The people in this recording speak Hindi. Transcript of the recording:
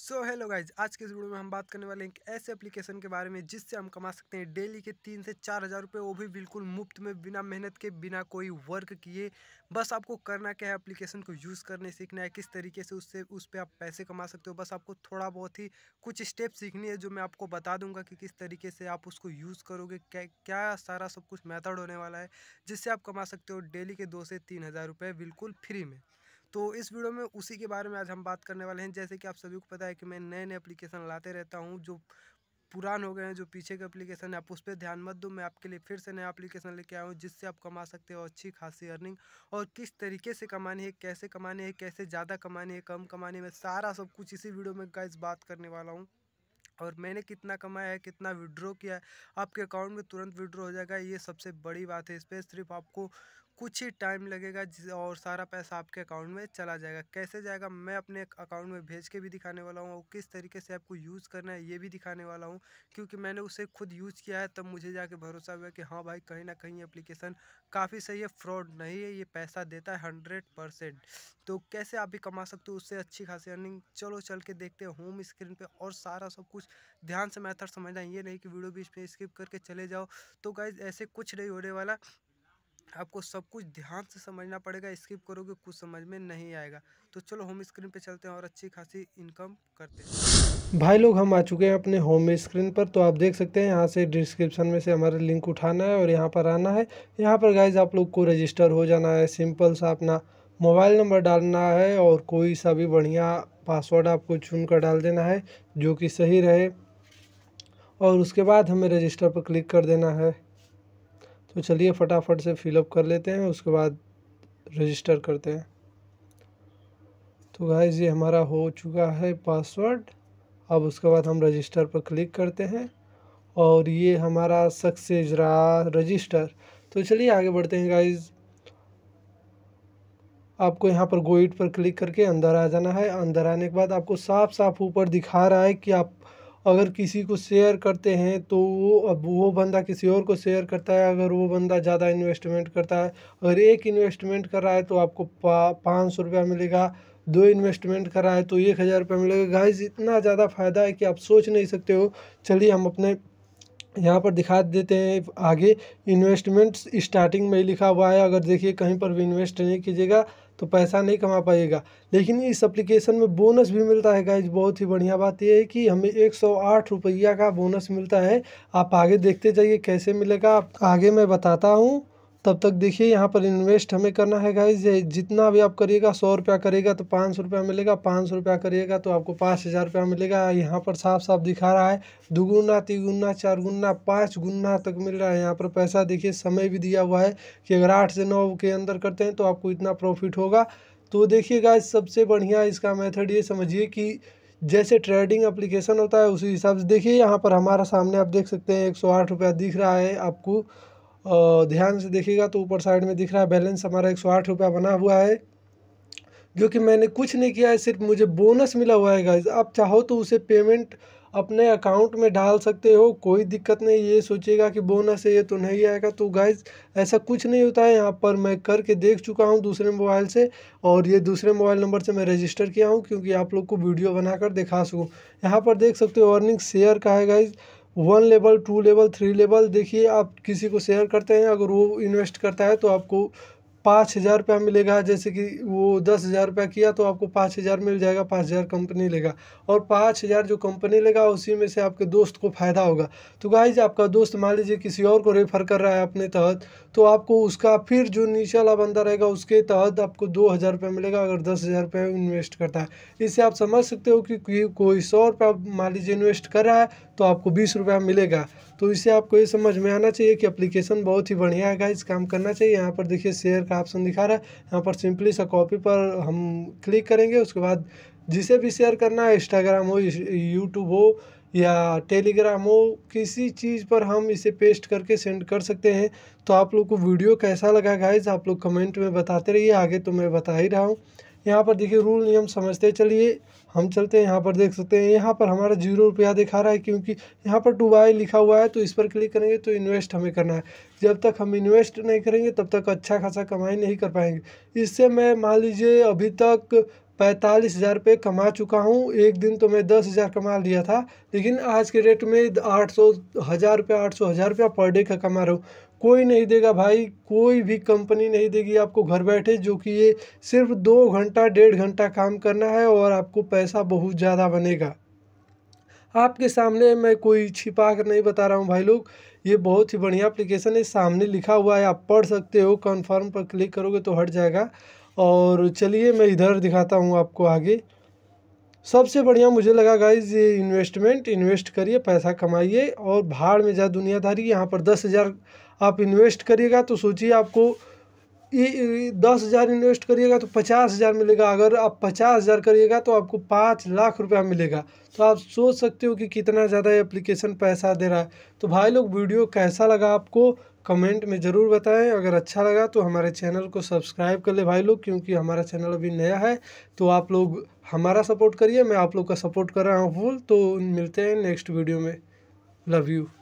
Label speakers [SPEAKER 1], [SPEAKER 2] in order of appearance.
[SPEAKER 1] सो हेलो गाइज आज के इस वीडियो में हम बात करने वाले हैं एक ऐसे एप्लीकेशन के बारे में जिससे हम कमा सकते हैं डेली के तीन से चार हज़ार रुपये वो भी बिल्कुल मुफ्त में बिना मेहनत के बिना कोई वर्क किए बस आपको करना क्या है एप्लीकेशन को यूज़ करने सीखना है किस तरीके से उससे उस पर आप पैसे कमा सकते हो बस आपको थोड़ा बहुत ही कुछ स्टेप सीखनी है जो मैं आपको बता दूंगा कि किस तरीके से आप उसको यूज़ करोगे क्या क्या सारा सब कुछ मैथड होने वाला है जिससे आप कमा सकते हो डेली के दो से तीन हज़ार रुपये बिल्कुल फ्री में तो इस वीडियो में उसी के बारे में आज हम बात करने वाले हैं जैसे कि आप सभी को पता है कि मैं नए नए एप्लीकेशन लाते रहता हूँ जो पुरान हो गए हैं जो पीछे के एप्लीकेशन है आप उस पर ध्यान मत दो मैं आपके लिए फिर से नया एप्लीकेशन लेके आया हूँ जिससे आप कमा सकते हो अच्छी खासी अर्निंग और किस तरीके से कमानी है कैसे कमानी है कैसे ज़्यादा कमानी है कम कमानी है सारा सब कुछ इसी वीडियो में गाइस बात करने वाला हूँ और मैंने कितना कमाया है कितना विड्रॉ किया है आपके अकाउंट में तुरंत विड्रॉ हो जाएगा ये सबसे बड़ी बात है इस पर सिर्फ आपको कुछ ही टाइम लगेगा और सारा पैसा आपके अकाउंट में चला जाएगा कैसे जाएगा मैं अपने अकाउंट में भेज के भी दिखाने वाला हूँ और किस तरीके से आपको यूज़ करना है ये भी दिखाने वाला हूँ क्योंकि मैंने उसे खुद यूज़ किया है तब मुझे जाके भरोसा हुआ कि हाँ भाई कहीं ना कहीं एप्लीकेशन काफ़ी सही है फ्रॉड नहीं है ये पैसा देता है हंड्रेड परसेंट तो कैसे आप भी कमा सकते हो उससे अच्छी खासी अर्निंग चलो चल के देखते हैं होम स्क्रीन पर और सारा सब कुछ ध्यान से मैथड समझना ये नहीं कि वीडियो बीच में स्किप करके चले जाओ तो गाइज ऐसे कुछ नहीं होने वाला आपको सब कुछ ध्यान से समझना पड़ेगा स्किप करोगे कुछ समझ में नहीं आएगा तो चलो होम स्क्रीन पे चलते हैं और अच्छी खासी इनकम करते
[SPEAKER 2] हैं भाई लोग हम आ चुके हैं अपने होम स्क्रीन पर तो आप देख सकते हैं यहाँ से डिस्क्रिप्शन में से हमारा लिंक उठाना है और यहाँ पर आना है यहाँ पर गाइज आप लोग को रजिस्टर हो जाना है सिंपल सा अपना मोबाइल नंबर डालना है और कोई सा भी बढ़िया पासवर्ड आपको चुन कर डाल देना है जो कि सही रहे और उसके बाद हमें रजिस्टर पर क्लिक कर देना है तो चलिए फटाफट से फिलअप कर लेते हैं उसके बाद रजिस्टर करते हैं तो गाइज ये हमारा हो चुका है पासवर्ड अब उसके बाद हम रजिस्टर पर क्लिक करते हैं और ये हमारा सक्सेस रहा रजिस्टर तो चलिए आगे बढ़ते हैं गाइज आपको यहाँ पर गोइट पर क्लिक करके अंदर आ जाना है अंदर आने के बाद आपको साफ साफ ऊपर दिखा रहा है कि आप अगर किसी को शेयर करते हैं तो वो अब वो बंदा किसी और को शेयर करता है अगर वो बंदा ज़्यादा इन्वेस्टमेंट करता है अगर एक इन्वेस्टमेंट कर रहा है तो आपको पाँच सौ रुपया मिलेगा दो इन्वेस्टमेंट कर रहा है तो एक हज़ार रुपया मिलेगा गाइस इतना ज़्यादा फ़ायदा है कि आप सोच नहीं सकते हो चलिए हम अपने यहाँ पर दिखा देते हैं आगे इन्वेस्टमेंट्स स्टार्टिंग में ही लिखा हुआ है अगर देखिए कहीं पर भी इन्वेस्ट नहीं कीजिएगा तो पैसा नहीं कमा पाएगा लेकिन इस एप्लीकेशन में बोनस भी मिलता है गाइज बहुत ही बढ़िया बात यह है कि हमें एक सौ आठ रुपया का बोनस मिलता है आप आगे देखते जाइए कैसे मिलेगा आप आगे मैं बताता हूँ तब तक देखिए यहाँ पर इन्वेस्ट हमें करना है गाइज जितना भी आप करिएगा सौ रुपया करेगा तो पाँच सौ रुपया मिलेगा पाँच सौ रुपया करिएगा तो आपको पाँच हज़ार रुपया मिलेगा यहाँ पर साफ साफ दिखा रहा है दुगुना तिगुना चार गुना पाँच गुना तक मिल रहा है यहाँ पर पैसा देखिए समय भी दिया हुआ है कि अगर आठ से नौ के अंदर करते हैं तो आपको इतना प्रॉफिट होगा तो देखिए गाइज सबसे बढ़िया इसका मेथड ये समझिए कि जैसे ट्रेडिंग एप्लीकेशन होता है उसी हिसाब से देखिए यहाँ पर हमारा सामने आप देख सकते हैं एक सौ आठ रुपया दिख रहा है आपको और ध्यान से देखिएगा तो ऊपर साइड में दिख रहा है बैलेंस हमारा एक सौ बना हुआ है जो कि मैंने कुछ नहीं किया है सिर्फ मुझे बोनस मिला हुआ है गाइज आप चाहो तो उसे पेमेंट अपने अकाउंट में डाल सकते हो कोई दिक्कत नहीं ये सोचेगा कि बोनस है ये तो नहीं आएगा तो गाइज ऐसा कुछ नहीं होता है यहाँ पर मैं करके देख चुका हूँ दूसरे मोबाइल से और ये दूसरे मोबाइल नंबर से मैं रजिस्टर किया हूँ क्योंकि आप लोग को वीडियो बनाकर दिखा सकूँ यहाँ पर देख सकते हो अर्निंग शेयर का है guys one level two level three level देखिए आप किसी को शेयर करते हैं अगर वो इन्वेस्ट करता है तो आपको पाँच हज़ार रुपया मिलेगा जैसे कि वो दस हज़ार रुपया किया तो आपको पाँच हज़ार मिल जाएगा पाँच हज़ार कंपनी लेगा और पाँच हज़ार जो कंपनी लेगा उसी में से आपके दोस्त को फ़ायदा होगा तो गाइज आपका दोस्त मान लीजिए किसी और को रेफ़र कर रहा है अपने तहत तो आपको उसका फिर जो नीचे वाला बंदा रहेगा उसके तहत आपको दो हज़ार रुपया मिलेगा अगर दस हज़ार रुपया इन्वेस्ट करता है इससे आप समझ सकते हो कि कोई सौ रुपया मान लीजिए इन्वेस्ट कर रहा है तो आपको बीस रुपया मिलेगा तो इसे आपको ये समझ में आना चाहिए कि अप्लीकेशन बहुत ही बढ़िया है गाइज काम करना चाहिए यहाँ पर देखिए शेयर का ऑप्शन दिखा रहा है यहाँ पर सिंपली सा कॉपी पर हम क्लिक करेंगे उसके बाद जिसे भी शेयर करना है इंस्टाग्राम हो यूट्यूब हो या टेलीग्राम हो किसी चीज़ पर हम इसे पेस्ट करके सेंड कर सकते हैं तो आप लोग को वीडियो कैसा लगा गाइज आप लोग कमेंट में बताते रहिए आगे तो मैं बता ही रहा हूँ यहाँ पर देखिए रूल नियम समझते चलिए हम चलते हैं यहाँ पर देख सकते हैं यहाँ पर हमारा जीरो रुपया दिखा रहा है क्योंकि यहाँ पर टू बाय लिखा हुआ है तो इस पर क्लिक करेंगे तो इन्वेस्ट हमें करना है जब तक हम इन्वेस्ट नहीं करेंगे तब तक अच्छा खासा कमाई नहीं कर पाएंगे इससे मैं मान लीजिए अभी तक पैंतालीस हज़ार रुपये कमा चुका हूँ एक दिन तो मैं दस हज़ार कमा लिया था लेकिन आज के रेट में आठ सौ हज़ार रुपया आठ सौ हज़ार रुपया पर डे का कमा रहा हूँ कोई नहीं देगा भाई कोई भी कंपनी नहीं देगी आपको घर बैठे जो कि ये सिर्फ दो घंटा डेढ़ घंटा काम करना है और आपको पैसा बहुत ज़्यादा बनेगा आपके सामने मैं कोई छिपा कर नहीं बता रहा हूँ भाई लोग ये बहुत ही बढ़िया एप्लीकेशन है सामने लिखा हुआ है आप पढ़ सकते हो कन्फर्म पर क्लिक करोगे तो हट जाएगा और चलिए मैं इधर दिखाता हूँ आपको आगे सबसे बढ़िया मुझे लगा गाइज ये इन्वेस्टमेंट इन्वेस्ट करिए पैसा कमाइए और भाड़ में जा दुनियादारी यहाँ पर दस हज़ार आप इन्वेस्ट करिएगा तो सोचिए आपको दस हज़ार इन्वेस्ट करिएगा तो पचास हज़ार मिलेगा अगर आप पचास हज़ार करिएगा तो आपको पाँच लाख रुपया मिलेगा तो आप सोच सकते हो कि कितना ज़्यादा ये एप्लीकेशन पैसा दे रहा है तो भाई लोग वीडियो कैसा लगा आपको कमेंट में ज़रूर बताएं अगर अच्छा लगा तो हमारे चैनल को सब्सक्राइब कर ले भाई लोग क्योंकि हमारा चैनल अभी नया है तो आप लोग हमारा सपोर्ट करिए मैं आप लोग का सपोर्ट कर रहा हूँ फुल तो मिलते हैं नेक्स्ट वीडियो में लव यू